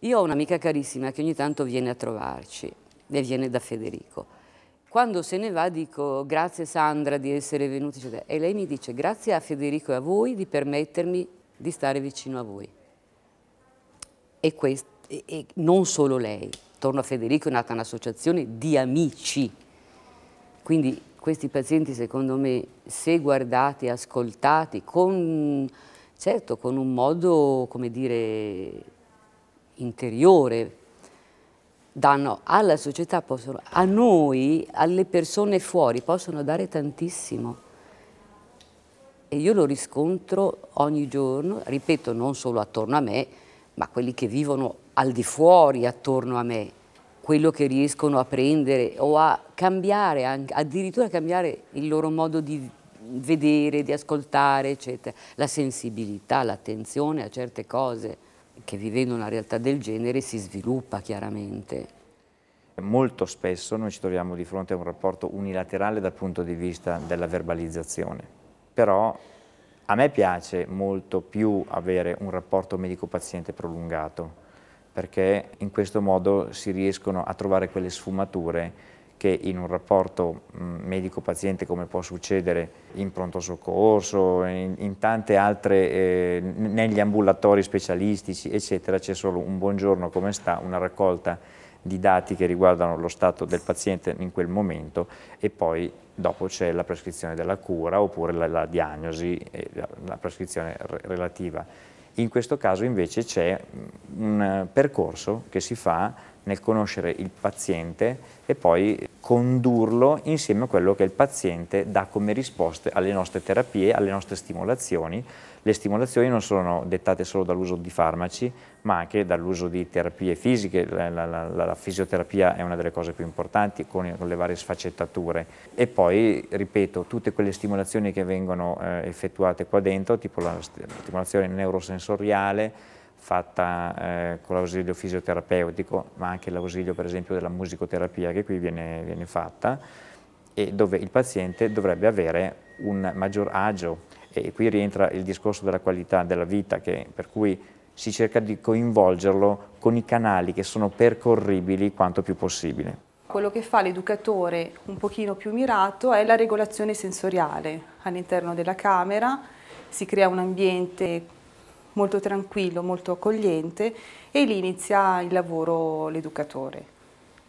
Io ho un'amica carissima che ogni tanto viene a trovarci e viene da Federico. Quando se ne va dico grazie Sandra di essere venuti e lei mi dice grazie a Federico e a voi di permettermi di stare vicino a voi. E, questo, e, e non solo lei, attorno a Federico è nata un'associazione di amici, quindi questi pazienti secondo me se guardati, ascoltati, con, certo con un modo come dire interiore, danno alla società, possono, a noi, alle persone fuori, possono dare tantissimo. E io lo riscontro ogni giorno, ripeto, non solo attorno a me, ma quelli che vivono al di fuori attorno a me, quello che riescono a prendere o a cambiare, anche, addirittura cambiare il loro modo di vedere, di ascoltare, eccetera. La sensibilità, l'attenzione a certe cose che vivendo una realtà del genere si sviluppa chiaramente. Molto spesso noi ci troviamo di fronte a un rapporto unilaterale dal punto di vista della verbalizzazione, però a me piace molto più avere un rapporto medico-paziente prolungato, perché in questo modo si riescono a trovare quelle sfumature che in un rapporto mm, medico-paziente come può succedere in pronto soccorso, in, in tante altre, eh, negli ambulatori specialistici eccetera, c'è solo un buongiorno come sta, una raccolta di dati che riguardano lo stato del paziente in quel momento e poi dopo c'è la prescrizione della cura oppure la, la diagnosi e la, la prescrizione re relativa. In questo caso invece c'è mm, un percorso che si fa nel conoscere il paziente e poi condurlo insieme a quello che il paziente dà come risposte alle nostre terapie, alle nostre stimolazioni. Le stimolazioni non sono dettate solo dall'uso di farmaci, ma anche dall'uso di terapie fisiche, la, la, la, la, fisioterapia è una delle cose più importanti con, con, le varie sfaccettature. E poi, ripeto, tutte quelle stimolazioni che vengono eh, effettuate qua dentro, tipo la stimolazione neurosensoriale, fatta eh, con l'ausilio fisioterapeutico, ma anche l'ausilio per esempio della musicoterapia che qui viene, viene fatta, e dove il paziente dovrebbe avere un maggior agio. E qui rientra il discorso della qualità della vita, che, per cui si cerca di coinvolgerlo con i canali che sono percorribili quanto più possibile. Quello che fa l'educatore un pochino più mirato è la regolazione sensoriale. All'interno della camera si crea un ambiente molto tranquillo, molto accogliente e lì inizia il lavoro l'educatore.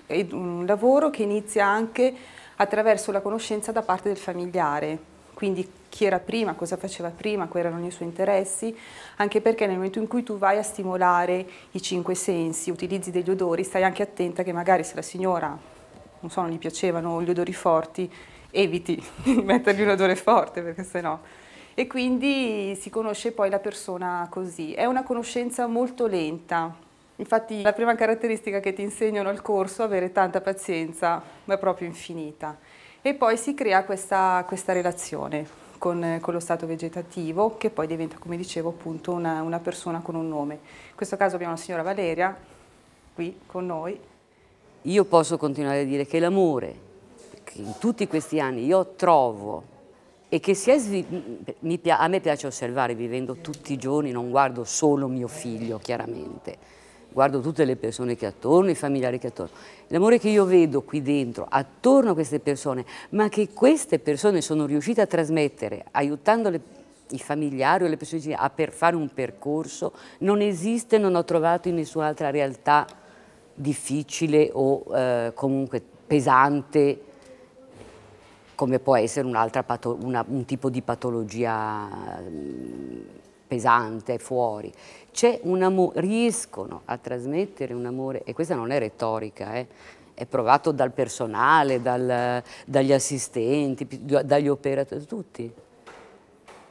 È un lavoro che inizia anche attraverso la conoscenza da parte del familiare, quindi chi era prima, cosa faceva prima, quali erano i suoi interessi, anche perché nel momento in cui tu vai a stimolare i cinque sensi, utilizzi degli odori, stai anche attenta che magari se la signora, non so, non gli piacevano gli odori forti, eviti di mettergli un odore forte perché sennò... No e quindi si conosce poi la persona così. È una conoscenza molto lenta. Infatti la prima caratteristica che ti insegnano al corso è avere tanta pazienza, ma è proprio infinita. E poi si crea questa, questa relazione con, con, lo stato vegetativo che poi diventa, come dicevo, appunto una, una persona con un nome. In questo caso abbiamo la signora Valeria qui con noi. Io posso continuare a dire che l'amore, che in tutti questi anni io trovo e che si è sviluppato, a me piace osservare vivendo tutti i giorni, non guardo solo mio figlio chiaramente, guardo tutte le persone che attorno, i familiari che attorno. L'amore che io vedo qui dentro, attorno a queste persone, ma che queste persone sono riuscite a trasmettere aiutando le, i familiari o le persone a per fare un percorso, non esiste, non ho trovato in nessun'altra realtà difficile o eh, comunque pesante come può essere una, un tipo di patologia mm, pesante fuori. C'è un amore, riescono a trasmettere un amore, e questa non è retorica, eh, è provato dal personale, dal, dagli assistenti, dagli operatori, tutti.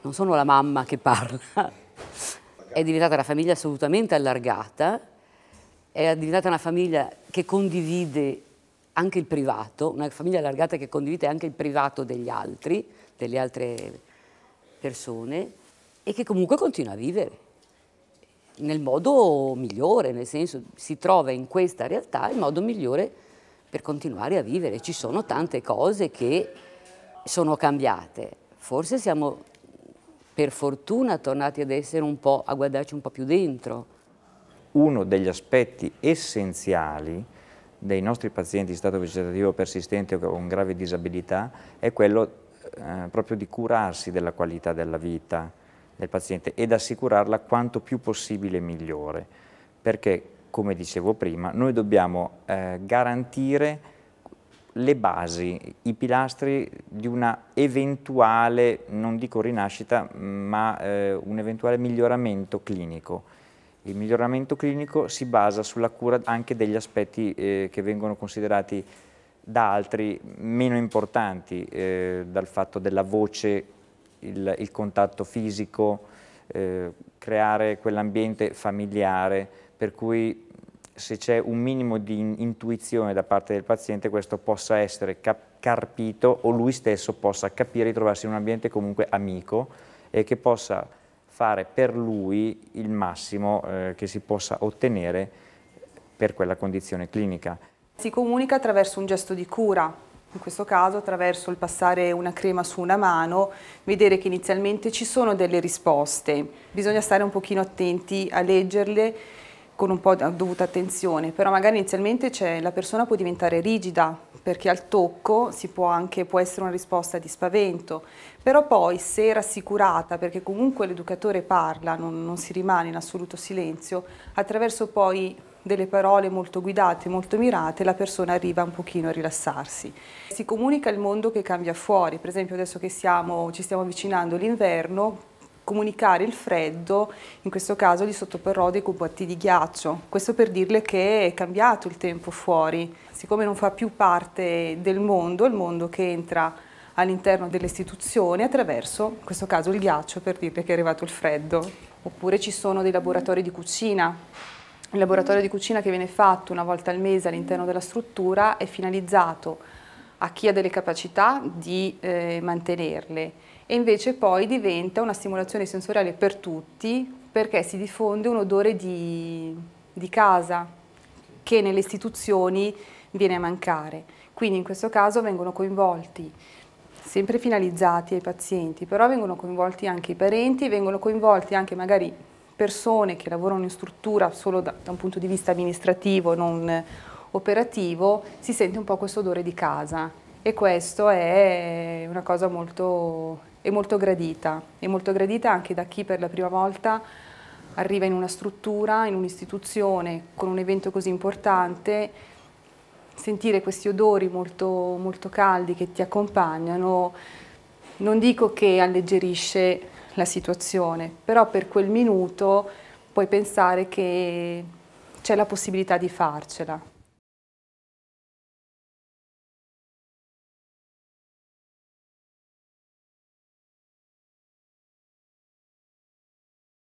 Non sono la mamma che parla. È diventata una famiglia assolutamente allargata, è diventata una famiglia che condivide anche il privato, una famiglia allargata che condivide anche il privato degli altri, delle altre persone e che comunque continua a vivere nel modo migliore, nel senso si trova in questa realtà il modo migliore per continuare a vivere. Ci sono tante cose che sono cambiate, forse siamo per fortuna tornati ad essere un po', a guardarci un po' più dentro. Uno degli aspetti essenziali dei nostri pazienti in stato vegetativo persistente o con grave disabilità è quello eh, proprio di curarsi della qualità della vita del paziente ed assicurarla quanto più possibile migliore, perché come dicevo prima noi dobbiamo eh, garantire le basi, i pilastri di una eventuale, non dico rinascita, ma eh, un eventuale miglioramento clinico il miglioramento clinico si basa sulla cura anche degli aspetti eh, che vengono considerati da altri meno importanti, eh, dal fatto della voce, il, il contatto fisico, eh, creare quell'ambiente familiare, per cui se c'è un minimo di intuizione da parte del paziente questo possa essere carpito o lui stesso possa capire di trovarsi in un ambiente comunque amico e che possa fare per lui il massimo eh, che si possa ottenere per quella condizione clinica. Si comunica attraverso un gesto di cura, in questo caso attraverso il passare una crema su una mano, vedere che inizialmente ci sono delle risposte, bisogna stare un pochino attenti a leggerle con un po' dovuta attenzione, però magari inizialmente la persona può diventare rigida perché al tocco può, anche, può essere una risposta di spavento, però poi se rassicurata, perché comunque l'educatore parla, non, non si rimane in assoluto silenzio, attraverso poi delle parole molto guidate, molto mirate, la persona arriva un pochino a rilassarsi. Si comunica il mondo che cambia fuori, per esempio adesso che siamo, ci stiamo avvicinando l'inverno, comunicare il freddo, in questo caso gli sottoporrò dei cubetti di ghiaccio. Questo per dirle che è cambiato il tempo fuori, siccome non fa più parte del mondo, il mondo che entra all'interno delle istituzioni attraverso, in questo caso, il ghiaccio per dirle che è arrivato il freddo. Oppure ci sono dei laboratori di cucina. Il laboratorio di cucina che viene fatto una volta al mese all'interno della struttura è finalizzato a chi ha delle capacità di eh, mantenerle e invece poi diventa una stimolazione sensoriale per tutti perché si diffonde un odore di, di casa che nelle istituzioni viene a mancare. Quindi in questo caso vengono coinvolti sempre finalizzati ai pazienti, però vengono coinvolti anche i parenti, vengono coinvolti anche magari persone che lavorano in struttura solo da, da un punto di vista amministrativo, non operativo, si sente un po' questo odore di casa e questo è una cosa molto è molto gradita, è molto gradita anche da chi per la prima volta arriva in una struttura, in un'istituzione, con un evento così importante, sentire questi odori molto, molto caldi che ti accompagnano, non dico che alleggerisce la situazione, però per quel minuto puoi pensare che c'è la possibilità di farcela.